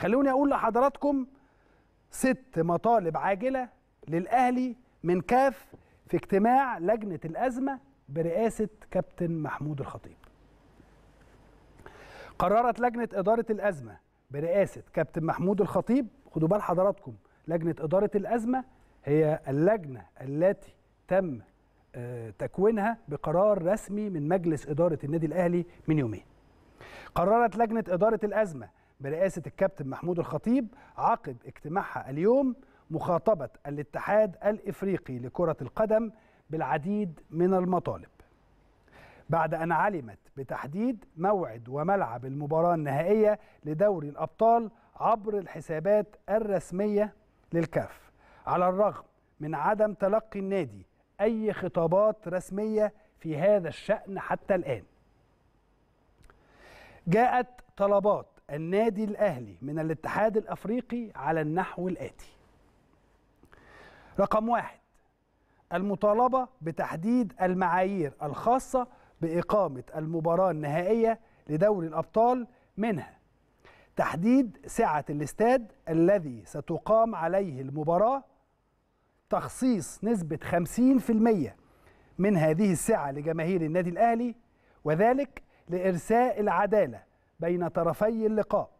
خلوني اقول لحضراتكم ست مطالب عاجله للاهلي من كاف في اجتماع لجنه الازمه برئاسه كابتن محمود الخطيب قررت لجنه اداره الازمه برئاسه كابتن محمود الخطيب خدوا بال حضراتكم لجنه اداره الازمه هي اللجنه التي تم آه، تكوينها بقرار رسمي من مجلس إدارة النادي الأهلي من يومين قررت لجنة إدارة الأزمة برئاسة الكابتن محمود الخطيب عقب اجتماعها اليوم مخاطبة الاتحاد الإفريقي لكرة القدم بالعديد من المطالب بعد أن علمت بتحديد موعد وملعب المباراة النهائية لدوري الأبطال عبر الحسابات الرسمية للكاف على الرغم من عدم تلقي النادي أي خطابات رسمية في هذا الشأن حتى الآن جاءت طلبات النادي الأهلي من الاتحاد الأفريقي على النحو الآتي رقم واحد المطالبة بتحديد المعايير الخاصة بإقامة المباراة النهائية لدوري الأبطال منها تحديد سعة الاستاد الذي ستقام عليه المباراة تخصيص نسبة 50% من هذه السعة لجماهير النادي الأهلي وذلك لإرساء العدالة بين طرفي اللقاء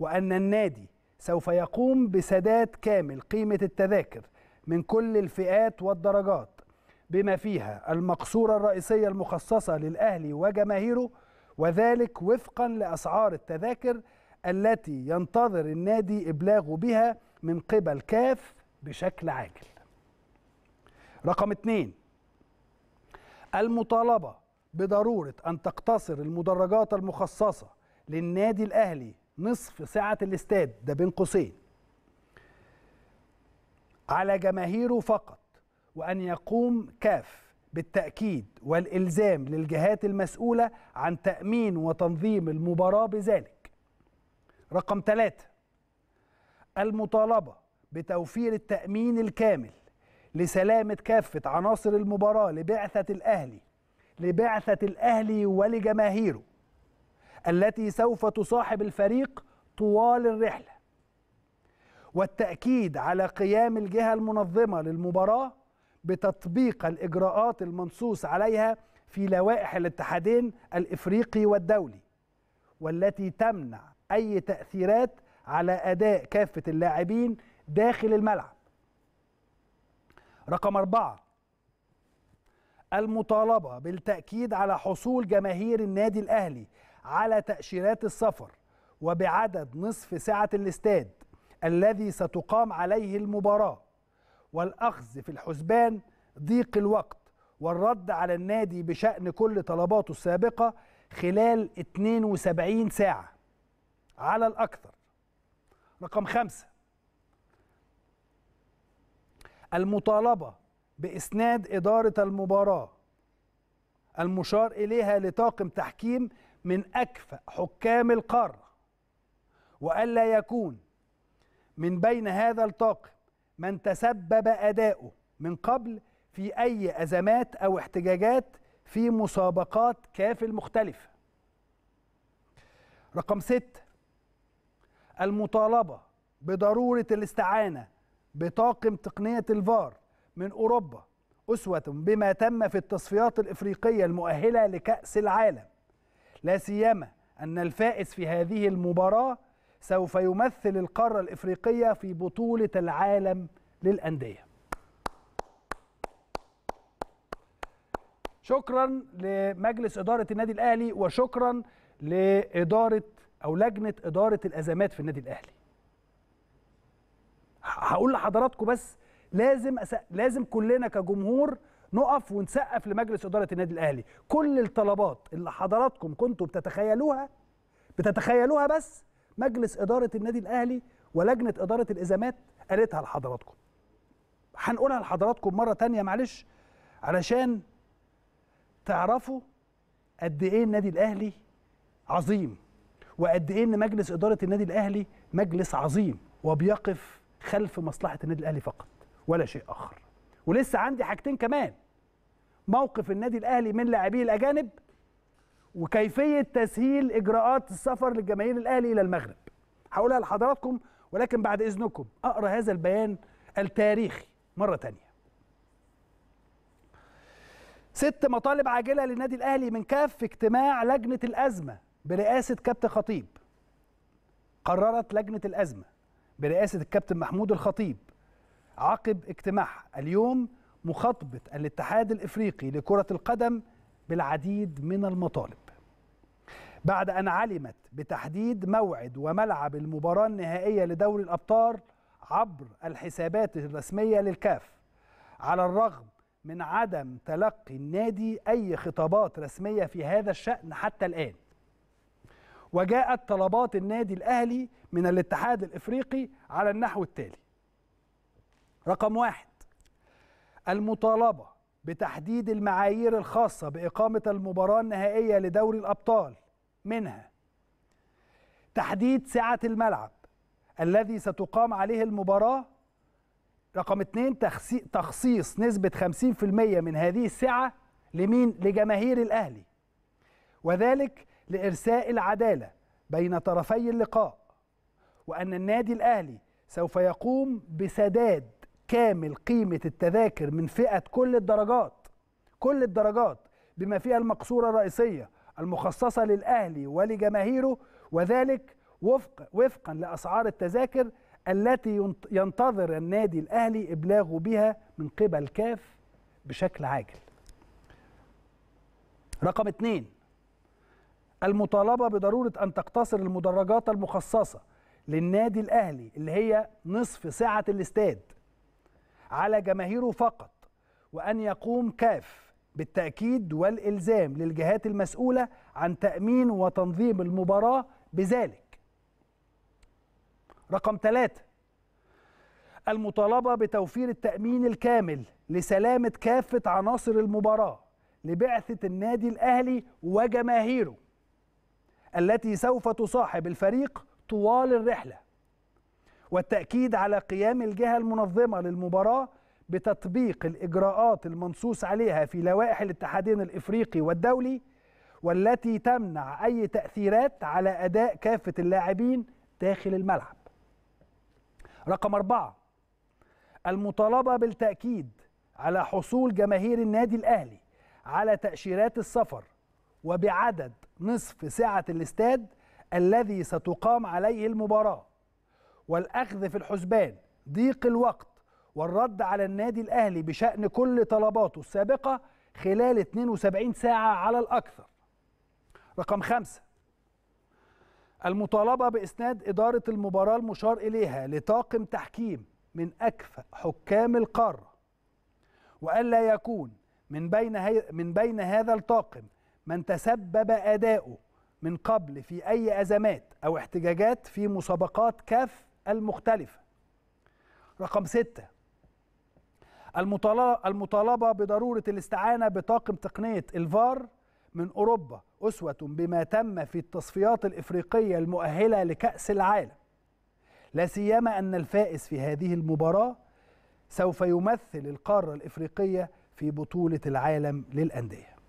وأن النادي سوف يقوم بسداد كامل قيمة التذاكر من كل الفئات والدرجات بما فيها المقصورة الرئيسية المخصصة للأهلي وجماهيره وذلك وفقا لأسعار التذاكر التي ينتظر النادي إبلاغه بها من قبل كاف بشكل عاجل رقم اثنين المطالبة بضرورة أن تقتصر المدرجات المخصصة للنادي الاهلي نصف سعه الاستاد ده بين قوسين على جماهيره فقط وان يقوم كاف بالتاكيد والالزام للجهات المسؤوله عن تامين وتنظيم المباراه بذلك رقم ثلاثة المطالبه بتوفير التامين الكامل لسلامه كافه عناصر المباراه لبعثه الاهلي لبعثه الاهلي ولجماهيره التي سوف تصاحب الفريق طوال الرحله والتاكيد على قيام الجهه المنظمه للمباراه بتطبيق الاجراءات المنصوص عليها في لوائح الاتحادين الافريقي والدولي والتي تمنع اي تاثيرات على اداء كافه اللاعبين داخل الملعب رقم أربعة المطالبة بالتأكيد على حصول جماهير النادي الأهلي على تأشيرات السفر وبعدد نصف ساعة الاستاد الذي ستقام عليه المباراة والأخذ في الحسبان ضيق الوقت والرد على النادي بشأن كل طلباته السابقة خلال 72 ساعة على الأكثر رقم خمسة المطالبة بإسناد إدارة المباراة المشار إليها لطاقم تحكيم من أكفأ حكام القارة وألا يكون من بين هذا الطاقم من تسبب أداؤه من قبل في أي أزمات أو احتجاجات في مسابقات كاف المختلفة رقم ستة المطالبة بضرورة الاستعانة بطاقم تقنية الفار من أوروبا أسوة بما تم في التصفيات الإفريقية المؤهلة لكأس العالم لا سيما أن الفائز في هذه المباراة سوف يمثل القارة الإفريقية في بطولة العالم للأندية شكرا لمجلس إدارة النادي الأهلي وشكرا لإدارة أو لجنة إدارة الأزمات في النادي الأهلي هقول لحضراتكم بس لازم أس... لازم كلنا كجمهور نقف ونسقف لمجلس اداره النادي الاهلي كل الطلبات اللي حضراتكم كنتوا بتتخيلوها بتتخيلوها بس مجلس اداره النادي الاهلي ولجنه اداره الازمات قالتها لحضراتكم هنقولها لحضراتكم مره تانية معلش علشان تعرفوا قد ايه النادي الاهلي عظيم وقد ايه ان مجلس اداره النادي الاهلي مجلس عظيم وبيقف خلف مصلحه النادي الاهلي فقط ولا شيء اخر ولسه عندي حاجتين كمان موقف النادي الاهلي من لاعبيه الاجانب وكيفيه تسهيل اجراءات السفر للجماهير الاهلي الى المغرب هقولها لحضراتكم ولكن بعد اذنكم اقرا هذا البيان التاريخي مره ثانيه ست مطالب عاجله للنادي الاهلي من كاف في اجتماع لجنه الازمه برئاسه كابتن خطيب قررت لجنه الازمه برئاسه الكابتن محمود الخطيب عقب اجتماعها اليوم مخاطبة الاتحاد الإفريقي لكرة القدم بالعديد من المطالب بعد أن علمت بتحديد موعد وملعب المباراة النهائية لدوري الأبطال عبر الحسابات الرسمية للكاف على الرغم من عدم تلقي النادي أي خطابات رسمية في هذا الشأن حتى الآن وجاءت طلبات النادي الأهلي من الاتحاد الإفريقي على النحو التالي رقم واحد المطالبة بتحديد المعايير الخاصة بإقامة المباراة النهائية لدوري الأبطال منها تحديد سعة الملعب الذي ستقام عليه المباراة رقم اثنين تخصيص نسبة 50% من هذه السعة لمين؟ لجماهير الأهلي وذلك لإرساء العدالة بين طرفي اللقاء وأن النادي الأهلي سوف يقوم بسداد كامل قيمة التذاكر من فئة كل الدرجات كل الدرجات بما فيها المقصورة الرئيسية المخصصة للأهلي ولجماهيره وذلك وفق وفقا لأسعار التذاكر التي ينتظر النادي الأهلي إبلاغه بها من قبل كاف بشكل عاجل رقم اثنين المطالبة بضرورة أن تقتصر المدرجات المخصصة للنادي الأهلي اللي هي نصف سعة الاستاد على جماهيره فقط وأن يقوم كاف بالتأكيد والإلزام للجهات المسؤولة عن تأمين وتنظيم المباراة بذلك رقم ثلاثة المطالبة بتوفير التأمين الكامل لسلامة كافة عناصر المباراة لبعثة النادي الأهلي وجماهيره التي سوف تصاحب الفريق طوال الرحله والتأكيد على قيام الجهة المنظمة للمباراة بتطبيق الإجراءات المنصوص عليها في لوائح الاتحادين الإفريقي والدولي والتي تمنع أي تأثيرات على أداء كافة اللاعبين داخل الملعب رقم أربعة المطالبة بالتأكيد على حصول جماهير النادي الأهلي على تأشيرات السفر وبعدد نصف سعة الاستاد الذي ستقام عليه المباراة والأخذ في الحسبان ضيق الوقت والرد على النادي الأهلي بشأن كل طلباته السابقة خلال 72 ساعة على الأكثر رقم خمسة المطالبة بإسناد إدارة المباراة المشار إليها لطاقم تحكيم من أكفأ حكام القارة وألا يكون من بين, هي من بين هذا الطاقم من تسبب أداؤه من قبل في أي أزمات أو احتجاجات في مسابقات كاف المختلفة رقم ستة المطالبة بضرورة الاستعانة بطاقم تقنية الفار من أوروبا أسوة بما تم في التصفيات الإفريقية المؤهلة لكأس العالم لا سيما أن الفائز في هذه المباراة سوف يمثل القارة الإفريقية في بطولة العالم للأندية